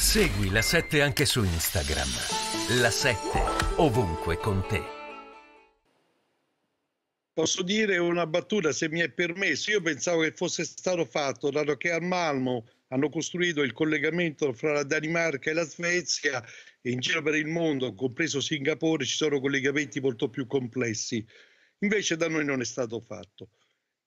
Segui la 7 anche su Instagram. La 7 ovunque con te. Posso dire una battuta se mi è permesso? Io pensavo che fosse stato fatto, dato che a Malmo hanno costruito il collegamento fra la Danimarca e la Svezia e in giro per il mondo, compreso Singapore, ci sono collegamenti molto più complessi. Invece da noi non è stato fatto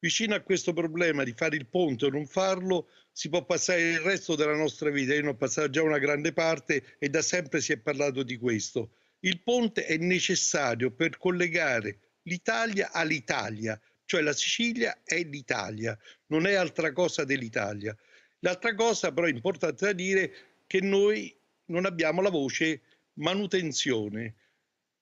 vicino a questo problema di fare il ponte o non farlo, si può passare il resto della nostra vita. Io ne ho passato già una grande parte e da sempre si è parlato di questo. Il ponte è necessario per collegare l'Italia all'Italia, cioè la Sicilia è l'Italia, non è altra cosa dell'Italia. L'altra cosa però importante da dire è che noi non abbiamo la voce manutenzione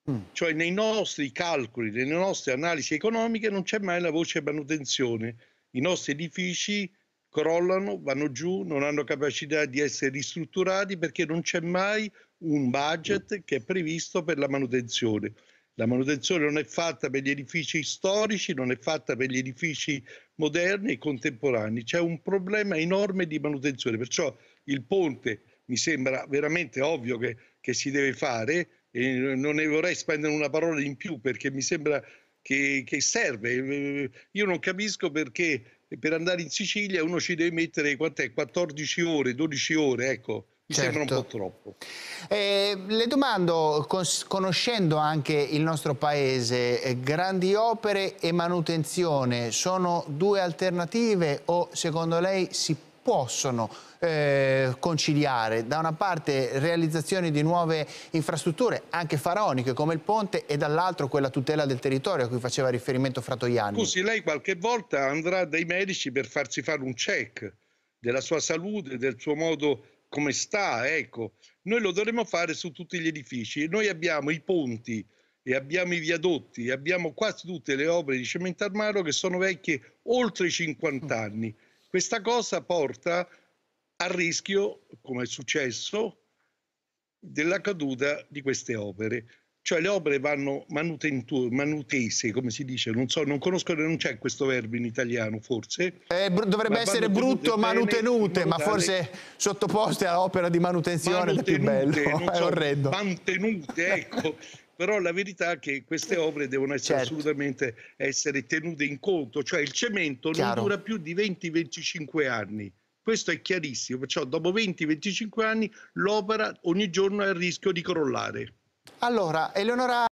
Mm. Cioè nei nostri calcoli, nelle nostre analisi economiche non c'è mai la voce manutenzione. I nostri edifici crollano, vanno giù, non hanno capacità di essere ristrutturati perché non c'è mai un budget mm. che è previsto per la manutenzione. La manutenzione non è fatta per gli edifici storici, non è fatta per gli edifici moderni e contemporanei. C'è un problema enorme di manutenzione, perciò il ponte mi sembra veramente ovvio che, che si deve fare, e non ne vorrei spendere una parola in più perché mi sembra che, che serve. Io non capisco perché per andare in Sicilia uno ci deve mettere 14 ore, 12 ore, ecco. Mi certo. sembra un po' certo. troppo. Eh, le domando, conoscendo anche il nostro paese, eh, grandi opere e manutenzione sono due alternative o secondo lei si può? possono eh, conciliare da una parte realizzazioni di nuove infrastrutture anche faraoniche come il ponte e dall'altro quella tutela del territorio a cui faceva riferimento Fratoiani. Scusi, lei qualche volta andrà dai medici per farsi fare un check della sua salute, del suo modo come sta, ecco. Noi lo dovremmo fare su tutti gli edifici. Noi abbiamo i ponti e abbiamo i viadotti, abbiamo quasi tutte le opere di cemento armato che sono vecchie oltre i 50 anni. Mm questa cosa porta al rischio, come è successo, della caduta di queste opere. Cioè le opere vanno manutentu- manutese, come si dice, non so, non conosco, non c'è questo verbo in italiano forse. Eh, br- dovrebbe ma essere brutto manutenute, ma forse sottoposte a opera di manutenzione è più bello, è so, orrendo. Mantenute, ecco però la verità è che queste opere devono essere certo. assolutamente essere tenute in conto, cioè il cemento Chiaro. non dura più di 20-25 anni. Questo è chiarissimo, perciò dopo 20-25 anni l'opera ogni giorno è a rischio di crollare. Allora, Eleonora